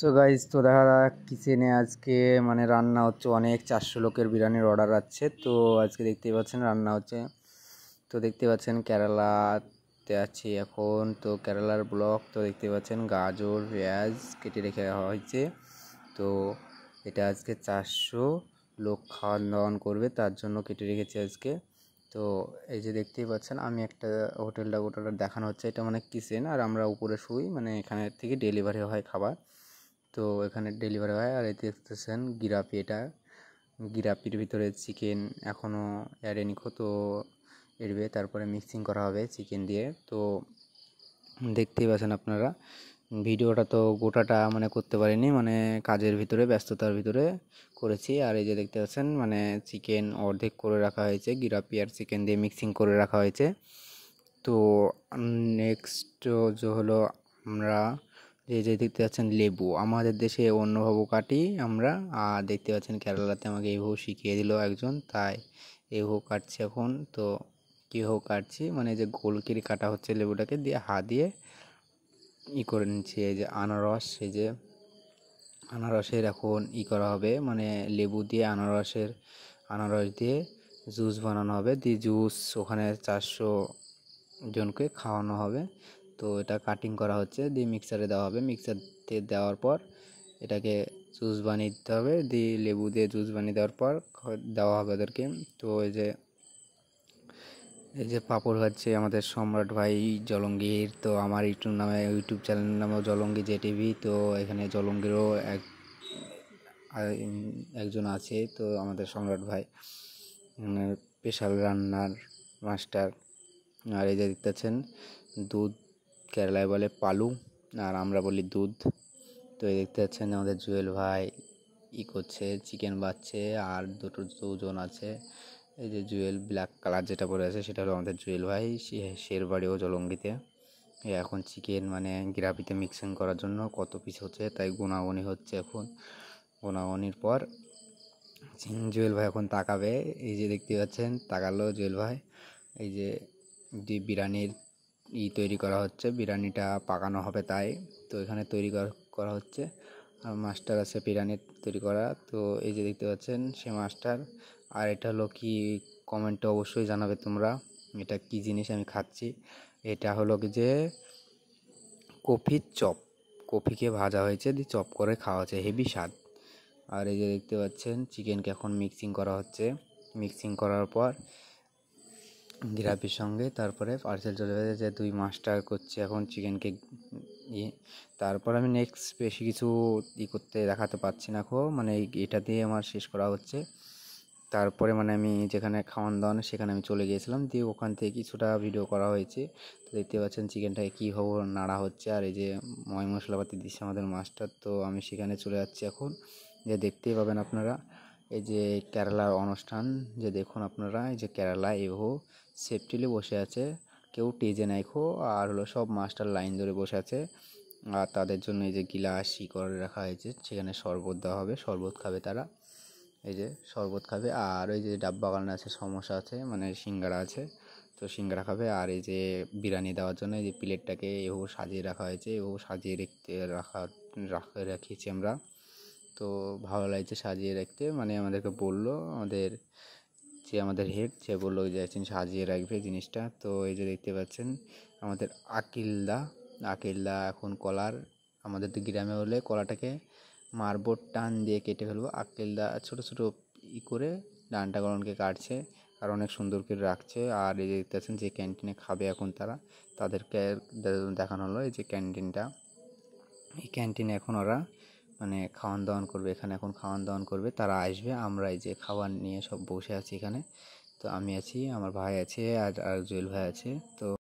so guys তো দেখা যাক কিচেনে আজকে মানে রান্না হচ্ছে অনেক চারশো লোকের বিরিয়ানির অর্ডার আছে তো আজকে দেখতেই পাচ্ছেন রান্না হচ্ছে তো দেখতে পাচ্ছেন কেরালাতে আছি এখন তো কেরালার ব্লক তো দেখতে পাচ্ছেন গাজর পেঁয়াজ কেটে রেখে হয়েছে তো এটা আজকে চারশো লোক খাওয়ান দাওয়ান করবে তার জন্য কেটে রেখেছে আজকে তো এই যে দেখতেই পাচ্ছেন আমি একটা হোটেলটা হোটেলটা দেখানো হচ্ছে এটা মানে কিচেন আর আমরা উপরে শুই মানে এখানে থেকে ডেলিভারি হয় খাবার তো এখানে ডেলিভারি হয় আর এতে দেখতেছেন গিরাপি এটা গিরাপির ভিতরে চিকেন এখনও অ্যাডেনি তো এড়বে তারপরে মিক্সিং করা হবে চিকেন দিয়ে তো দেখতেই পাচ্ছেন আপনারা ভিডিওটা তো গোটাটা মানে করতে পারিনি মানে কাজের ভিতরে ব্যস্ততার ভিতরে করেছি আর এই যে দেখতে পাচ্ছেন মানে চিকেন অর্ধেক করে রাখা হয়েছে গিরাপি আর চিকেন দিয়ে মিক্সিং করে রাখা হয়েছে তো নেক্সট যে হলো আমরা যে যে দেখতে পাচ্ছেন লেবু আমাদের দেশে অন্যভাবে কাটি আমরা আর দেখতে পাচ্ছেন কেরালাতে আমাকে এইভাবে শিখিয়ে দিল একজন তাই এইভাবে কাটছি এখন তো কীভাবে কাটছি মানে যে গোল করে কাটা হচ্ছে লেবুটাকে দিয়ে হাত দিয়ে ই করে নিচ্ছি এই যে আনারস এই যে আনারসের এখন ই করা হবে মানে লেবু দিয়ে আনারসের আনারস দিয়ে জুস বানানো হবে দিয়ে জুস ওখানে চারশো জনকে খাওয়ানো হবে তো এটা কাটিং করা হচ্ছে দিয়ে মিক্সারে দেওয়া হবে মিক্সারতে দেওয়ার পর এটাকে জুস বানিয়ে দিতে হবে দিয়ে লেবু দিয়ে জুস বানিয়ে দেওয়ার পর দেওয়া হবে ওদেরকে তো এই যে এই যে পাপড় হচ্ছে আমাদের সম্রাট ভাই জলঙ্গির তো আমার ইউটিউব নামে ইউটিউব চ্যানেল নামে জলঙ্গি জে টিভি তো এখানে জলঙ্গিরও এক একজন আছে তো আমাদের সম্রাট ভাই স্পেশাল মানে রান্নার মাস্টার আর এই যে দেখতেছেন দুধ কেরালায় বলে পালু আর আমরা বলি দুধ তো এই দেখতে পাচ্ছেন আমাদের জুয়েল ভাই ই করছে চিকেন বাচ্ছে আর দুটো দুজন আছে এই যে জুয়েল ব্ল্যাক কালার যেটা পরে আছে সেটা হলো আমাদের জুয়েল ভাই শেরবাড়ি ও জলঙ্গিতে এখন চিকেন মানে গ্রাভিতে মিক্সিং করার জন্য কত পিস হচ্ছে তাই গোনাগনি হচ্ছে এখন গোনাগনির পর জুয়েল ভাই এখন তাকাবে এই যে দেখতে পাচ্ছেন তাকালো জুয়েল ভাই এই যে বিরিয়ানির ই তৈরি করা হচ্ছে বিরিয়ানিটা পাকানো হবে তাই তো এখানে তৈরি করা হচ্ছে আর মাস্টার আছে বিরিয়ানি তৈরি করা তো এই যে দেখতে পাচ্ছেন সে মাস্টার আর এটা হলো কি কমেন্টে অবশ্যই জানাবে তোমরা এটা কি জিনিস আমি খাচ্ছি এটা হলো কি যে কফির চপ কফিকে ভাজা হয়েছে দিয়ে চপ করে খাওয়া হচ্ছে হেভি স্বাদ আর এই যে দেখতে পাচ্ছেন চিকেনকে এখন মিক্সিং করা হচ্ছে মিক্সিং করার পর গ্রাভির সঙ্গে তারপরে পার্সেল চলে গেছে যে দুই মাস্টার করছি এখন চিকেনকে ইয়ে তারপর আমি নেক্সট বেশি কিছু ই করতে দেখাতে পারছি না খো মানে এটা দিয়ে আমার শেষ করা হচ্ছে তারপরে মানে আমি যেখানে খাওয়ান দাওয়ানো সেখানে আমি চলে গিয়েছিলাম দিয়ে ওখান থেকে কিছুটা ভিডিও করা হয়েছে তো দেখতে পাচ্ছেন চিকেনটাকে কী নাড়া হচ্ছে আর এই যে ময় মশলাপাতি দিচ্ছে আমাদের মাস্টার তো আমি সেখানে চলে যাচ্ছি এখন যে দেখতেই পাবেন আপনারা এই যে কেরালার অনুষ্ঠান যে দেখুন আপনারা এই যে কেরালা এহো সেফটিলি বসে আছে কেউ টেজে নাইখো আর হলো সব মাস্টার লাইন ধরে বসে আছে আর তাদের জন্য এই যে গিলাস শিকড় রাখা হয়েছে সেখানে শরবত দেওয়া হবে শরবত খাবে তারা এই যে শরবত খাবে আর ওই যে ডাব্বা বাগান আছে সমস্যা আছে মানে সিঙ্গারা আছে তো সিঙ্গারা খাবে আর এই যে বিরিয়ানি দেওয়ার জন্য এই যে প্লেটটাকে এভাবে সাজিয়ে রাখা হয়েছে এভাবে সাজিয়ে রেখে রাখা রাখিয়েছি আমরা তো ভালো লাগছে সাজিয়ে রাখতে মানে আমাদেরকে বললো আমাদের যে আমাদের হেড সে বললো যে সাজিয়ে রাখবে জিনিসটা তো এই যে দেখতে পাচ্ছেন আমাদের আকিল্লা আকিল্লা এখন কলার আমাদের তো গ্রামে হলে কলাটাকে মারবর টান দিয়ে কেটে ফেলবো আকিল্লা ছোটো ছোটো ই করে ডানটা গরনকে কাটছে আর অনেক সুন্দর করে রাখছে আর এই যে দেখতে পাচ্ছেন যে ক্যান্টিনে খাবে এখন তারা তাদেরকে দেখানো হলো এই যে ক্যান্টিনটা এই ক্যান্টিনে এখন ওরা মানে খাওয়ান দাওয়ান করবে এখানে এখন খাওয়ান দাওয়ান করবে তারা আসবে আমরা এই যে খাবার নিয়ে সব বসে আছি এখানে তো আমি আছি আমার ভাই আছে আর আর জুয়েল ভাই আছে তো